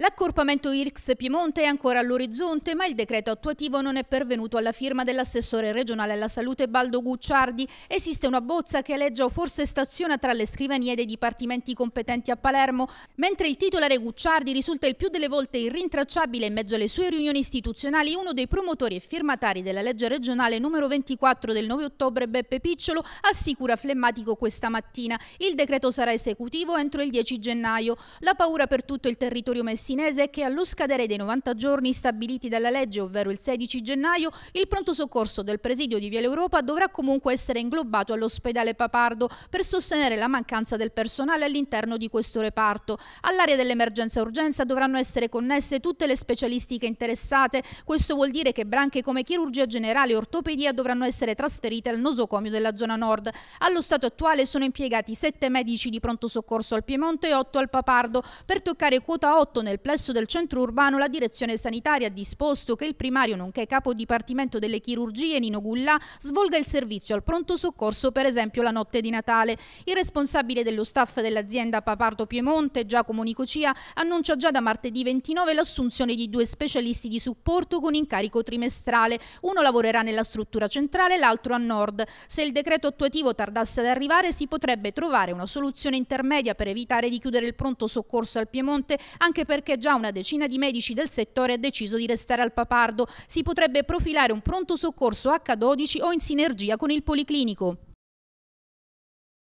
L'accorpamento IRCS Piemonte è ancora all'orizzonte, ma il decreto attuativo non è pervenuto alla firma dell'assessore regionale alla salute Baldo Gucciardi. Esiste una bozza che alleggia o forse staziona tra le scrivanie dei dipartimenti competenti a Palermo, mentre il titolare Gucciardi risulta il più delle volte irrintracciabile in mezzo alle sue riunioni istituzionali uno dei promotori e firmatari della legge regionale numero 24 del 9 ottobre Beppe Picciolo assicura flemmatico questa mattina. Il decreto sarà esecutivo entro il 10 gennaio. La paura per tutto il territorio messicano Messinese che allo scadere dei 90 giorni stabiliti dalla legge, ovvero il 16 gennaio, il pronto soccorso del presidio di Viale Europa dovrà comunque essere inglobato all'ospedale Papardo per sostenere la mancanza del personale all'interno di questo reparto. All'area dell'emergenza urgenza dovranno essere connesse tutte le specialistiche interessate. Questo vuol dire che branche come chirurgia generale e ortopedia dovranno essere trasferite al nosocomio della zona nord. Allo stato attuale sono impiegati 7 medici di pronto soccorso al Piemonte e 8 al Papardo per toccare quota 8 nel del plesso del centro urbano la direzione sanitaria ha disposto che il primario nonché capo dipartimento delle chirurgie Nino Gullà svolga il servizio al pronto soccorso per esempio la notte di Natale. Il responsabile dello staff dell'azienda Paparto Piemonte, Giacomo Nicocia, annuncia già da martedì 29 l'assunzione di due specialisti di supporto con incarico trimestrale. Uno lavorerà nella struttura centrale, l'altro a nord. Se il decreto attuativo tardasse ad arrivare si potrebbe trovare una soluzione intermedia per evitare di chiudere il pronto soccorso al Piemonte anche perché perché già una decina di medici del settore ha deciso di restare al Papardo. Si potrebbe profilare un pronto soccorso H12 o in sinergia con il Policlinico.